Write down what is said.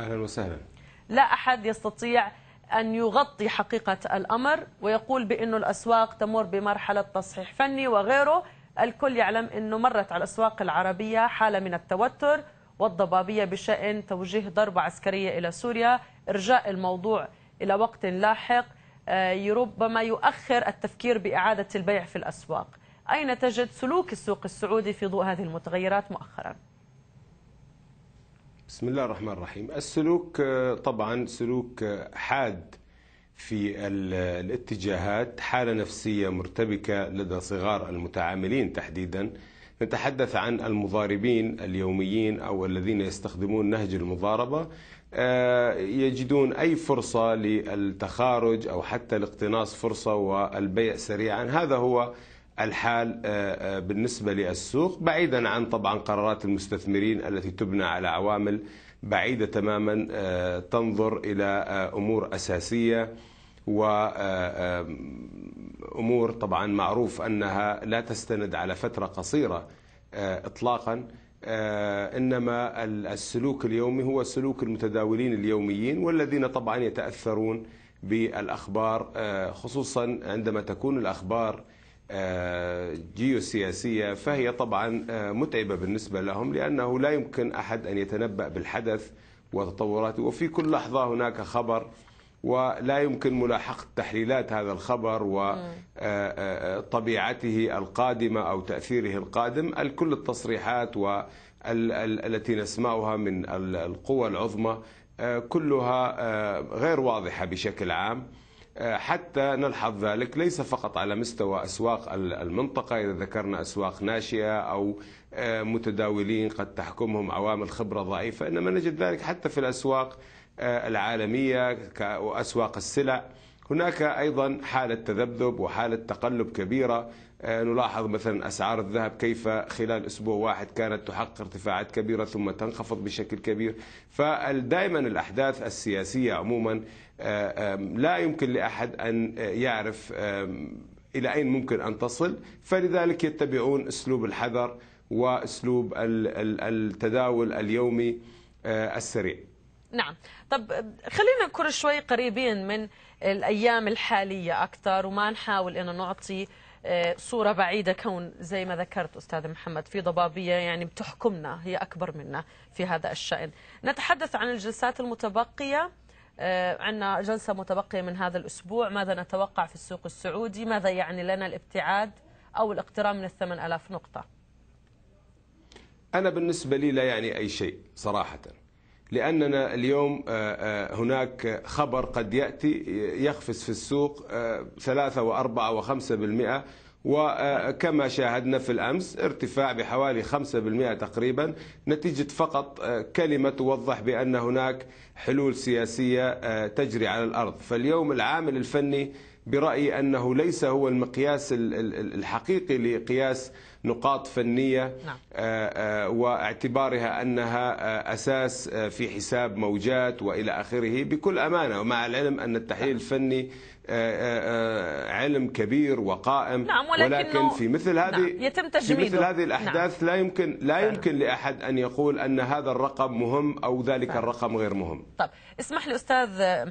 أهلا وسهلا لا أحد يستطيع أن يغطي حقيقة الأمر ويقول بأنه الأسواق تمر بمرحلة تصحيح فني وغيره الكل يعلم أنه مرت على الأسواق العربية حالة من التوتر والضبابية بشأن توجيه ضربة عسكرية إلى سوريا إرجاء الموضوع إلى وقت لاحق آه، ربما يؤخر التفكير بإعادة البيع في الأسواق أين تجد سلوك السوق السعودي في ضوء هذه المتغيرات مؤخراً؟ بسم الله الرحمن الرحيم السلوك آه، طبعا سلوك آه، حاد في الاتجاهات حالة نفسية مرتبكة لدى صغار المتعاملين تحديدا نتحدث عن المضاربين اليوميين أو الذين يستخدمون نهج المضاربة آه، يجدون أي فرصة للتخارج أو حتى لاقتناص فرصة والبيع سريعا هذا هو الحال آه، آه، بالنسبة للسوق بعيدا عن طبعا قرارات المستثمرين التي تبنى على عوامل بعيدة تماما آه، تنظر إلى أمور أساسية وأمور طبعا معروف أنها لا تستند على فترة قصيرة إطلاقا إنما السلوك اليومي هو سلوك المتداولين اليوميين والذين طبعا يتأثرون بالأخبار خصوصا عندما تكون الأخبار آه، جيوسياسية فهي طبعا آه، متعبة بالنسبة لهم لأنه لا يمكن أحد أن يتنبأ بالحدث وتطوراته وفي كل لحظة هناك خبر ولا يمكن ملاحقة تحليلات هذا الخبر وطبيعته آه، القادمة أو تأثيره القادم الكل التصريحات التي نسمعها من القوى العظمى كلها غير واضحة بشكل عام آه، حتى نلحظ ذلك ليس فقط على مستوى أسواق المنطقة إذا ذكرنا أسواق ناشئة أو آه، متداولين قد تحكمهم عوامل خبرة ضعيفة إنما نجد ذلك حتى في الأسواق آه، العالمية وأسواق السلع هناك أيضا حالة تذبذب وحالة تقلب كبيرة آه، نلاحظ مثلا أسعار الذهب كيف خلال أسبوع واحد كانت تحقق ارتفاعات كبيرة ثم تنخفض بشكل كبير فدائما الأحداث السياسية عموما آه، لا يمكن لأحد أن آه، يعرف إلى أين ممكن أن تصل فلذلك يتبعون أسلوب الحذر وأسلوب التداول اليومي السريع نعم طب خلينا نكون شوي قريبين من الأيام الحالية أكثر وما نحاول أنه نعطي آه، صورة بعيدة كون زي ما ذكرت أستاذ محمد في ضبابية يعني بتحكمنا هي أكبر منا في هذا الشأن نتحدث عن الجلسات المتبقية آه، عندنا جلسة متبقية من هذا الأسبوع ماذا نتوقع في السوق السعودي ماذا يعني لنا الابتعاد أو الاقتراب من الثمان ألاف نقطة أنا بالنسبة لي لا يعني أي شيء صراحة لأننا اليوم آه، آه، هناك خبر قد يأتي يخفز في السوق آه، ثلاثة وأربعة وخمسة بالمئة وكما شاهدنا في الأمس ارتفاع بحوالي خمسة بالمئة تقريبا نتيجة فقط كلمة توضح بأن هناك حلول سياسية تجري على الأرض فاليوم العامل الفني برأيي أنه ليس هو المقياس الحقيقي لقياس نقاط فنية نعم. آه، آه، واعتبارها أنها آه، أساس في حساب موجات وإلى آخره بكل أمانة ومع العلم أن التحليل نعم. الفني علم كبير وقائم نعم ولكن, ولكن في مثل نعم، هذه نعم يتم تجميده في مثل هذه الاحداث نعم لا يمكن لا يمكن لاحد ان يقول ان هذا الرقم مهم او ذلك الرقم غير مهم طب اسمح لي استاذ